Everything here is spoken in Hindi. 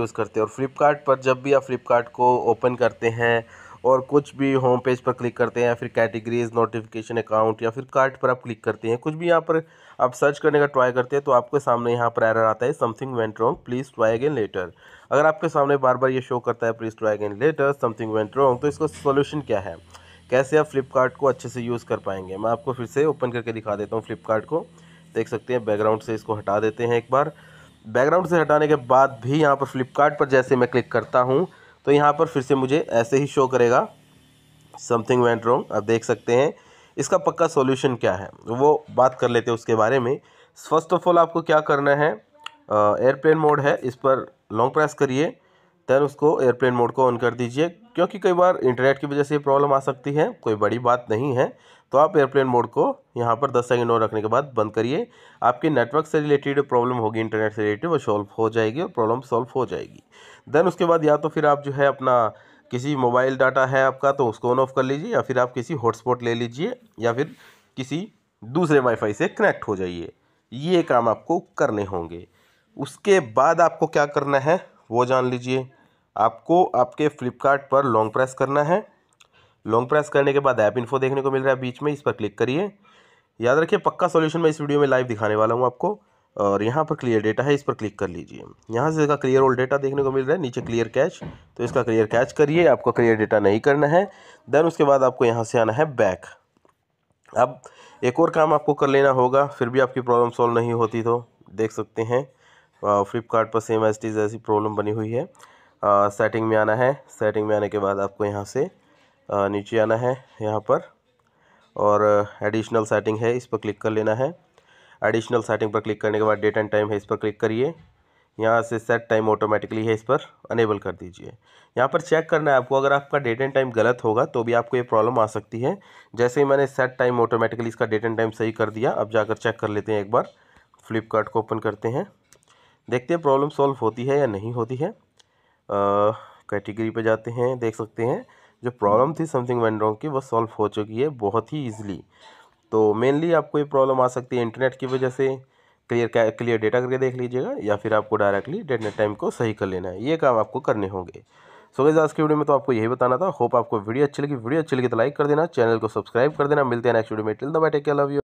यूज़ करते हैं और फ्लिपकार्ट पर जब भी आप फ्लिपकार्ट को ओपन करते हैं और कुछ भी होम पेज पर क्लिक करते हैं या फिर कैटेगरीज नोटिफिकेशन अकाउंट या फिर कार्ट पर आप क्लिक करते हैं कुछ भी यहाँ पर आप सर्च करने का ट्राई करते हैं तो आपके सामने यहाँ पर एरर आता है something went wrong please try again later अगर आपके सामने बार बार ये शो करता है please try again later something went wrong तो इसका सोल्यूशन क्या है कैसे आप फ्लिपकार्ट को अच्छे से यूज़ कर पाएंगे मैं आपको फिर से ओपन करके दिखा देता हूँ फ्लिपकार्ट को देख सकते हैं बैकग्राउंड से इसको हटा देते हैं एक बार बैकग्राउंड से हटाने के बाद भी यहाँ पर फ्लिपकार्ट पर जैसे मैं क्लिक करता हूँ तो यहाँ पर फिर से मुझे ऐसे ही शो करेगा समथिंग वेंट रॉन्ग आप देख सकते हैं इसका पक्का सॉल्यूशन क्या है वो बात कर लेते हैं उसके बारे में फर्स्ट ऑफ ऑल आपको क्या करना है एयरप्लेन मोड है इस पर लॉन्ग प्रेस करिए देन उसको एयरप्लेन मोड को ऑन कर दीजिए क्योंकि कई बार इंटरनेट की वजह से प्रॉब्लम आ सकती है कोई बड़ी बात नहीं है तो आप एयरप्लेन मोड को यहाँ पर दस सेकेंड और रखने के बाद बंद करिए आपके नेटवर्क से रिलेटेड प्रॉब्लम होगी इंटरनेट से रिलेटेड वो सॉल्व हो जाएगी और प्रॉब्लम सॉल्व हो जाएगी देन उसके बाद या तो फिर आप जो है अपना किसी मोबाइल डाटा है आपका तो उसको ऑन ऑफ कर लीजिए या फिर आप किसी हॉटस्पॉट ले लीजिए या फिर किसी दूसरे वाईफाई से कनेक्ट हो जाइए ये काम आपको करने होंगे उसके बाद आपको क्या करना है वो जान लीजिए आपको आपके फ्लिपकार्ट पर लॉन्ग प्रेस करना है लॉन्ग प्रेस करने के बाद ऐप इन्फो देखने को मिल रहा है बीच में इस पर क्लिक करिए याद रखिए पक्का सॉल्यूशन मैं इस वीडियो में लाइव दिखाने वाला हूँ आपको और यहाँ पर क्लियर डेटा है इस पर क्लिक कर लीजिए यहाँ से इसका क्लियर ओल्ड डेटा देखने को मिल रहा है नीचे क्लियर कैच तो इसका क्लियर कैच करिए आपको क्लियर डेटा नहीं करना है देन उसके बाद आपको यहाँ से आना है बैक अब एक और काम आपको कर लेना होगा फिर भी आपकी प्रॉब्लम सॉल्व नहीं होती तो देख सकते हैं फ्लिपकार्ट पर सेम एस टीज ऐसी प्रॉब्लम बनी हुई है आ, सेटिंग में आना है सेटिंग में आने के बाद आपको यहाँ से आ, नीचे आना है यहाँ पर और एडिशनल सेटिंग है इस पर क्लिक कर लेना है एडिशनल सेटिंग पर क्लिक करने के बाद डेट एंड टाइम है इस पर क्लिक करिए यहाँ से सेट टाइम ऑटोमेटिकली है इस पर अनेबल कर दीजिए यहाँ पर चेक करना है आपको अगर आपका डेट एंड टाइम गलत होगा तो भी आपको ये प्रॉब्लम आ सकती है जैसे ही मैंने सेट टाइम ऑटोमेटिकली इसका डेट एंड टाइम सही कर दिया अब जाकर चेक कर लेते हैं एक बार फ्लिपकार्ट को ओपन करते हैं देखते हैं प्रॉब्लम सॉल्व होती है या नहीं होती है कैटेगरी पे जाते हैं देख सकते हैं जो प्रॉब्लम थी समथिंग वन रॉन्ग की वो सॉल्व हो चुकी है बहुत ही ईजिली तो मेनली आपको ये प्रॉब्लम आ सकती है इंटरनेट की वजह से क्लियर क्लियर डेटा करके देख लीजिएगा या फिर आपको डायरेक्टली डेटनेट टाइम को सही कर लेना है ये काम आपको करने होंगे सो so, गैस आज की वीडियो में तो आपको यही बताना था होप आपको वीडियो अच्छी लगी वीडियो अच्छी लगी तो लाइक कर देना चैनल को सब्सक्राइब कर देना मिलते हैं नेक्स्ट वीडियो में till the bye take love you